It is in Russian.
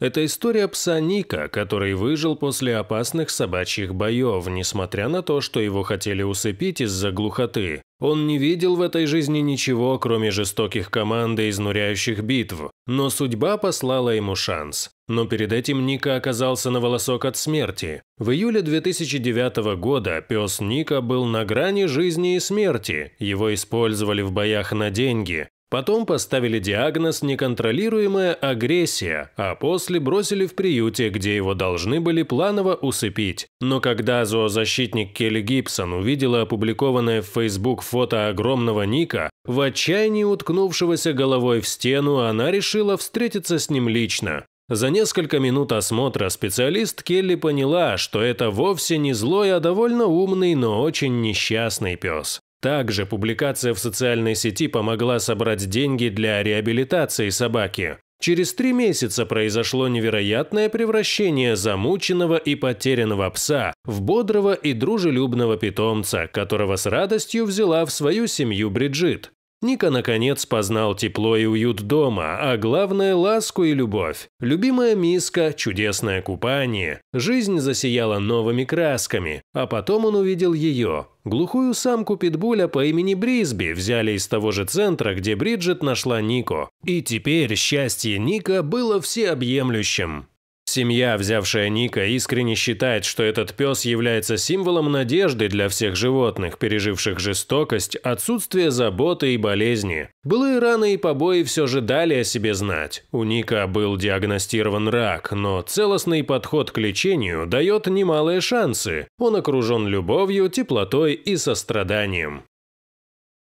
Это история пса Ника, который выжил после опасных собачьих боев, несмотря на то, что его хотели усыпить из-за глухоты. Он не видел в этой жизни ничего, кроме жестоких команд и изнуряющих битв, но судьба послала ему шанс. Но перед этим Ника оказался на волосок от смерти. В июле 2009 года пес Ника был на грани жизни и смерти, его использовали в боях на деньги. Потом поставили диагноз «неконтролируемая агрессия», а после бросили в приюте, где его должны были планово усыпить. Но когда зоозащитник Келли Гибсон увидела опубликованное в Facebook фото огромного Ника, в отчаянии уткнувшегося головой в стену, она решила встретиться с ним лично. За несколько минут осмотра специалист Келли поняла, что это вовсе не злой, а довольно умный, но очень несчастный пес. Также публикация в социальной сети помогла собрать деньги для реабилитации собаки. Через три месяца произошло невероятное превращение замученного и потерянного пса в бодрого и дружелюбного питомца, которого с радостью взяла в свою семью Бриджит. Ника, наконец, познал тепло и уют дома, а главное – ласку и любовь. Любимая миска, чудесное купание. Жизнь засияла новыми красками. А потом он увидел ее. Глухую самку питбуля по имени Брисби взяли из того же центра, где Бриджит нашла Нико. И теперь счастье Ника было всеобъемлющим. Семья, взявшая Ника, искренне считает, что этот пес является символом надежды для всех животных, переживших жестокость, отсутствие заботы и болезни. Былые раны и побои все же дали о себе знать. У Ника был диагностирован рак, но целостный подход к лечению дает немалые шансы. Он окружен любовью, теплотой и состраданием.